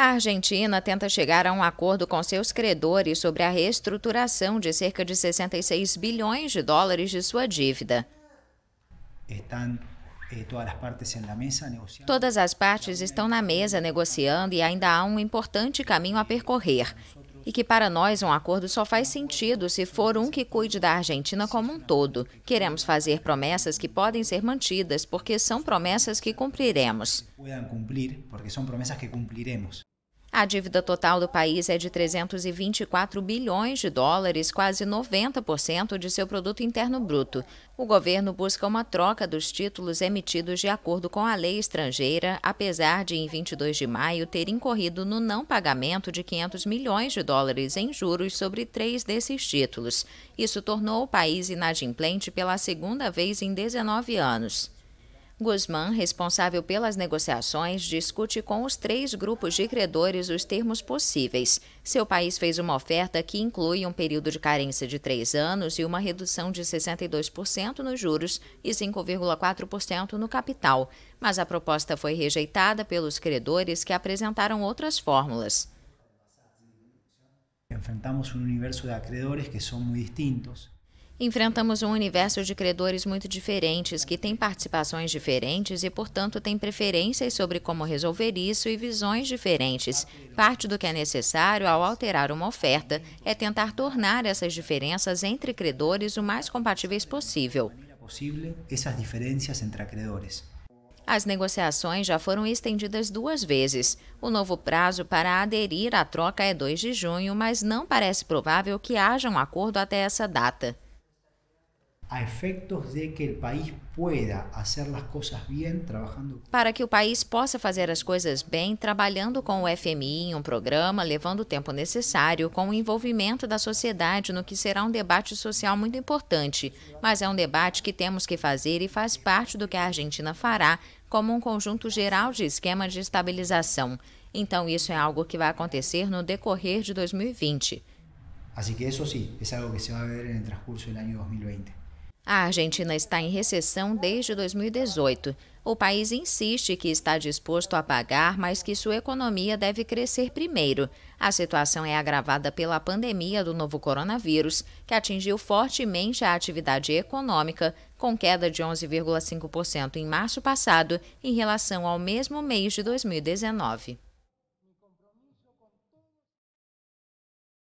A Argentina tenta chegar a um acordo com seus credores sobre a reestruturação de cerca de 66 bilhões de dólares de sua dívida. Estão eh, Todas as partes estão na mesa negociando e ainda há um importante caminho a percorrer. E que para nós um acordo só faz sentido se for um que cuide da Argentina como um todo. Queremos fazer promessas que podem ser mantidas, porque são promessas que cumpriremos. A dívida total do país é de 324 bilhões de dólares, quase 90% de seu produto interno bruto. O governo busca uma troca dos títulos emitidos de acordo com a lei estrangeira, apesar de em 22 de maio ter incorrido no não pagamento de 500 milhões de dólares em juros sobre três desses títulos. Isso tornou o país inadimplente pela segunda vez em 19 anos. Guzmán, responsável pelas negociações, discute com os três grupos de credores os termos possíveis. Seu país fez uma oferta que inclui um período de carência de três anos e uma redução de 62% nos juros e 5,4% no capital. Mas a proposta foi rejeitada pelos credores que apresentaram outras fórmulas. Enfrentamos um universo de acreedores que são muito distintos. Enfrentamos um universo de credores muito diferentes, que têm participações diferentes e, portanto, têm preferências sobre como resolver isso e visões diferentes. Parte do que é necessário ao alterar uma oferta é tentar tornar essas diferenças entre credores o mais compatíveis possível. É essas diferenças entre credores. As negociações já foram estendidas duas vezes. O novo prazo para aderir à troca é 2 de junho, mas não parece provável que haja um acordo até essa data a efeitos de que o país pueda fazer as coisas bem trabalhando. Para que o país possa fazer as coisas bem, trabalhando com o FMI em um programa, levando o tempo necessário, com o envolvimento da sociedade no que será um debate social muito importante. Mas é um debate que temos que fazer e faz parte do que a Argentina fará como um conjunto geral de esquema de estabilização. Então, isso é algo que vai acontecer no decorrer de 2020. assim que isso sim é algo que se vai ver no transcurso do ano 2020. A Argentina está em recessão desde 2018. O país insiste que está disposto a pagar, mas que sua economia deve crescer primeiro. A situação é agravada pela pandemia do novo coronavírus, que atingiu fortemente a atividade econômica, com queda de 11,5% em março passado em relação ao mesmo mês de 2019.